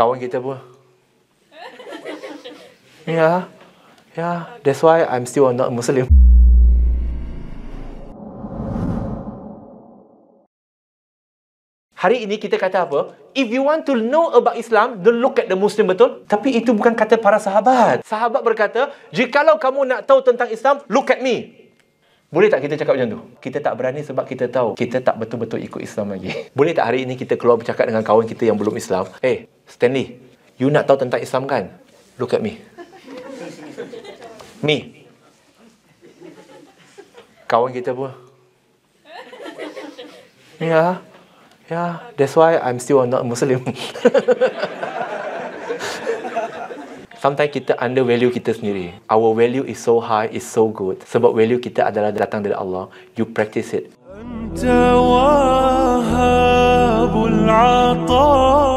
kawan kita pun. Ya. Ya, that's why I'm still not Muslim. Hari ini kita kata apa? If you want to know about Islam, then look at the Muslim, betul? Tapi itu bukan kata para sahabat. Sahabat berkata, jikalau kamu nak tahu tentang Islam, look at me. Boleh tak kita cakap macam tu? Kita tak berani sebab kita tahu kita tak betul-betul ikut Islam lagi. Boleh tak hari ini kita keluar bercakap dengan kawan kita yang belum Islam? Eh, hey, Stanley, you nak tahu tentang Islam kan? Look at me. Me. Kawan kita pun. Yeah. Yeah, that's why I'm still not Muslim. Sometimes kita under value kita sendiri. Our value is so high, is so good. Sebab value kita adalah datang dari Allah. You practice it. Anta wahabul